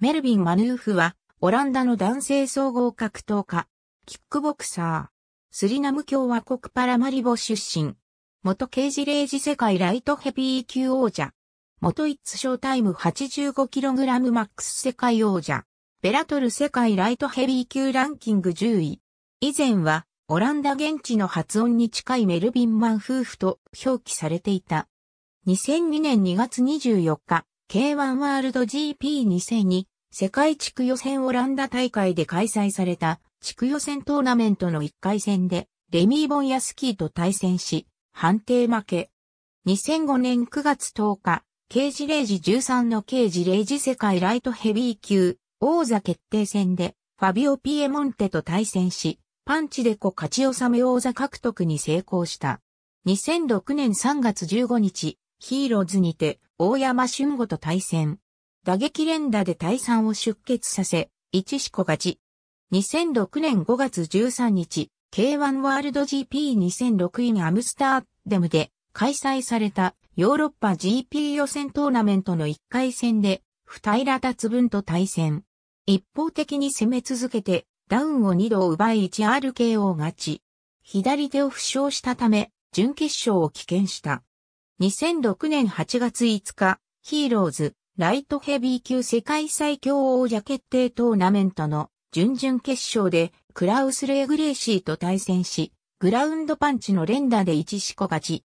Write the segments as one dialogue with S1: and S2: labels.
S1: メルビン・マヌーフは、オランダの男性総合格闘家、キックボクサー、スリナム共和国パラマリボ出身、元刑事イジ世界ライトヘビー級王者、元イッツショータイム 85kg マックス世界王者、ベラトル世界ライトヘビー級ランキング10位。以前は、オランダ現地の発音に近いメルビンマン夫婦と表記されていた。2002年2月24日、K1 ワールド GP2002 世界地区予選オランダ大会で開催された地区予選トーナメントの1回戦でレミー・ボンヤスキーと対戦し、判定負け。2005年9月10日、刑事0時13の刑事0時世界ライトヘビー級王座決定戦でファビオ・ピエモンテと対戦し、パンチでこ勝ち納め王座獲得に成功した。2006年3月15日、ヒーローズにて大山俊吾と対戦。打撃連打で退散を出血させ、一四個勝ち。2006年5月13日、K1 ワールド GP2006 インアムスターデムで開催されたヨーロッパ GP 予選トーナメントの1回戦で、二平達分と対戦。一方的に攻め続けて、ダウンを2度奪い 1RKO 勝ち。左手を負傷したため、準決勝を棄権した。2006年8月5日、ヒーローズ、ライトヘビー級世界最強王者決定トーナメントの準々決勝でクラウス・レーグレーシーと対戦し、グラウンドパンチの連打で1四個勝ち。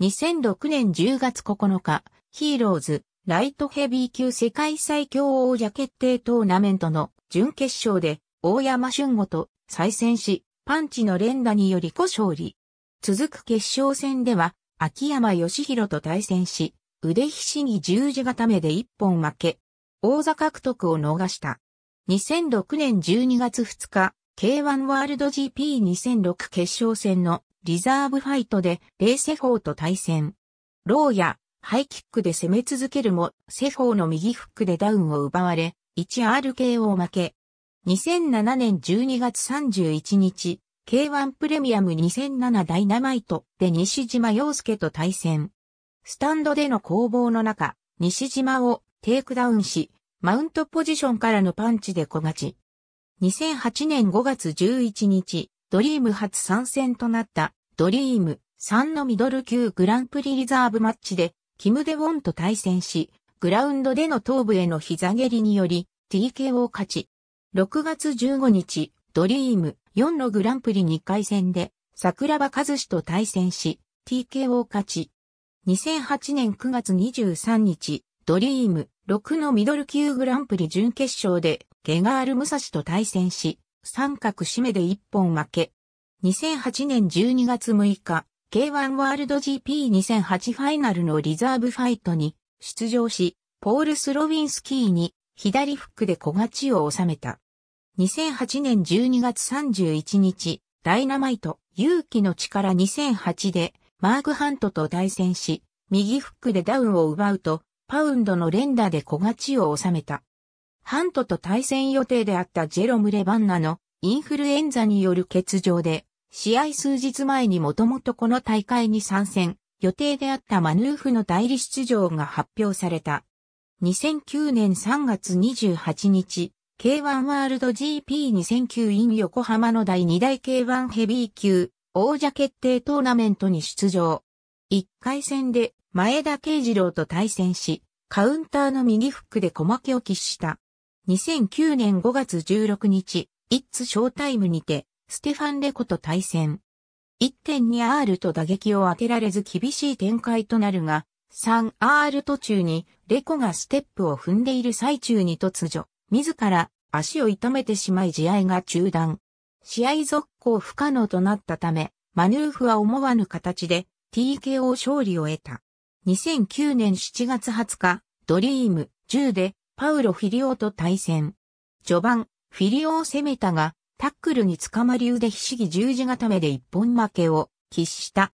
S1: 2006年10月9日、ヒーローズ、ライトヘビー級世界最強王者決定トーナメントの準決勝で大山俊吾と再戦し、パンチの連打により5勝利。続く決勝戦では、秋山義弘と対戦し、腕ひしぎ十字固めで一本負け、王座獲得を逃した。2006年12月2日、K1 ワールド GP2006 決勝戦のリザーブファイトで、レイ・セフォーと対戦。ローやハイキックで攻め続けるも、セフォーの右フックでダウンを奪われ、1RK を負け。2007年12月31日、K1 プレミアム2007ダイナマイトで西島洋介と対戦。スタンドでの攻防の中、西島をテイクダウンし、マウントポジションからのパンチで小勝ち。2008年5月11日、ドリーム初参戦となったドリーム3のミドル級グランプリリザーブマッチで、キム・デ・ウォンと対戦し、グラウンドでの頭部への膝蹴りにより TK を勝ち。6月15日、ドリーム4のグランプリ2回戦で桜庭和志と対戦し、TK を勝ち。2008年9月23日、ドリーム6のミドル級グランプリ準決勝で、ゲガール・ムサシと対戦し、三角締めで一本負け。2008年12月6日、K1 ワールド GP2008 ファイナルのリザーブファイトに出場し、ポール・スロウィンスキーに左フックで小勝ちを収めた。2008年12月31日、ダイナマイト、勇気の力2008で、マーク・ハントと対戦し、右フックでダウンを奪うと、パウンドの連打で小勝ちを収めた。ハントと対戦予定であったジェロム・レバンナのインフルエンザによる欠場で、試合数日前にもともとこの大会に参戦、予定であったマヌーフの代理出場が発表された。2009年3月28日、K1 ワールド GP2009 in 横浜の第2大 K1 ヘビー級王者決定トーナメントに出場。1回戦で前田慶次郎と対戦し、カウンターの右フックで小負けを喫した。2009年5月16日、イッツショータイムにて、ステファン・レコと対戦。1.2R と打撃を当てられず厳しい展開となるが、3R 途中にレコがステップを踏んでいる最中に突如、自ら足を痛めてしまい試合が中断。試合続行不可能となったため、マヌーフは思わぬ形で TKO 勝利を得た。2009年7月20日、ドリーム10でパウロ・フィリオと対戦。序盤、フィリオを攻めたが、タックルに捕まり腕ひしぎ十字固めで一本負けを喫した。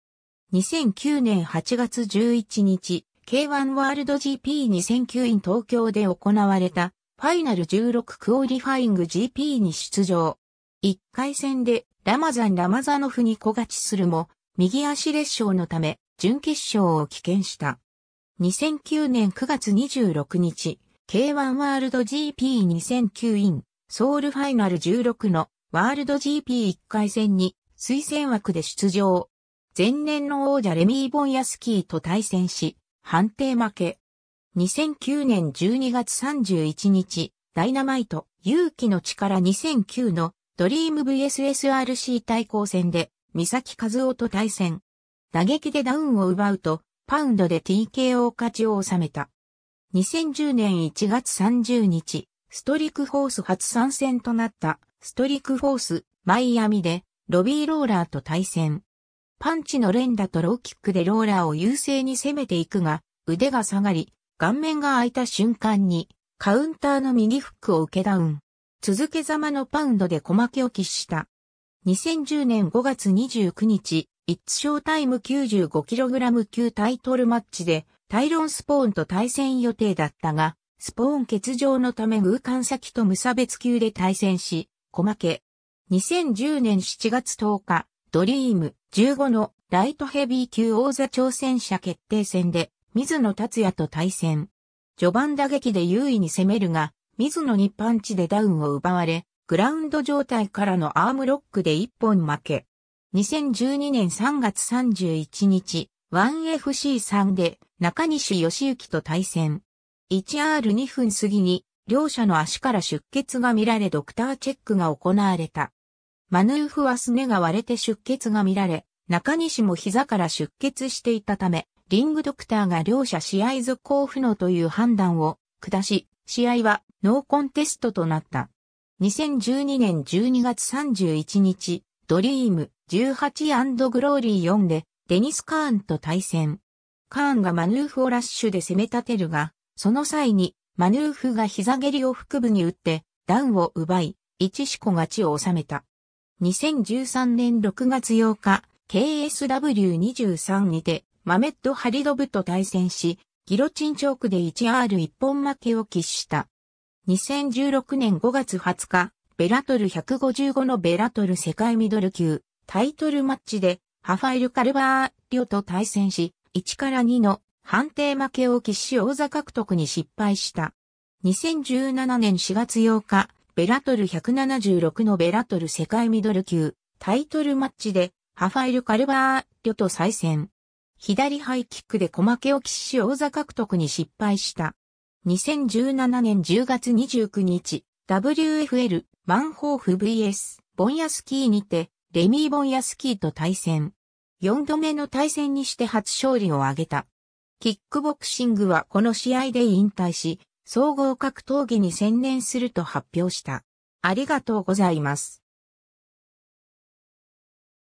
S1: 2009年8月11日、K1 ワールド GP2009 イン東京で行われたファイナル16クオリファイング GP に出場。1回戦でラマザン・ラマザノフに小勝ちするも、右足裂傷のため、準決勝を棄権した。2009年9月26日、K1 ワールド GP2009 イン、ソウルファイナル16のワールド GP1 回戦に推薦枠で出場。前年の王者レミー・ボンヤスキーと対戦し、判定負け。2009年12月31日、ダイナマイト、勇気の力2009のドリーム VSSRC 対抗戦で、三崎和夫と対戦。打撃でダウンを奪うと、パウンドで TKO 勝ちを収めた。2010年1月30日、ストリクフォース初参戦となったストリクフォースマイアミでロビーローラーと対戦。パンチの連打とローキックでローラーを優勢に攻めていくが、腕が下がり、顔面が開いた瞬間にカウンターの右フックを受けダウン。続けざまのパウンドで小負けを喫した。2010年5月29日、イッツショータイム 95kg 級タイトルマッチで、タイロン・スポーンと対戦予定だったが、スポーン欠場のため偶間先と無差別級で対戦し、小負け。2010年7月10日、ドリーム15のライトヘビー級王座挑戦者決定戦で、水野達也と対戦。序盤打撃で優位に攻めるが、水野にパンチでダウンを奪われ、グラウンド状態からのアームロックで一本負け。2012年3月31日、1FC3 で中西義行と対戦。1R2 分過ぎに、両者の足から出血が見られドクターチェックが行われた。マヌーフはすねが割れて出血が見られ、中西も膝から出血していたため、リングドクターが両者試合続行不能という判断を下し、試合はノーコンテストとなった。2012年12月31日、ドリーム1 8グローリー4でデニス・カーンと対戦。カーンがマヌーフをラッシュで攻め立てるが、その際にマヌーフが膝蹴りを腹部に打ってダウンを奪い、一四個勝ちを収めた。2013年6月8日、KSW23 にてマメット・ハリドブと対戦し、ギロチンチョークで 1R1 本負けを喫した。2016年5月20日、ベラトル155のベラトル世界ミドル級タイトルマッチでハファイル・カルバーリョと対戦し、1から2の判定負けを喫し王座獲得に失敗した。2017年4月8日、ベラトル176のベラトル世界ミドル級タイトルマッチでハファイル・カルバーリョと再戦。左ハイキックで小負けを喫し王座獲得に失敗した。2017年10月29日、WFL、マンホーフ VS、ボンヤスキーにて、レミー・ボンヤスキーと対戦。4度目の対戦にして初勝利を挙げた。キックボクシングはこの試合で引退し、総合格闘技に専念すると発表した。ありがとうございます。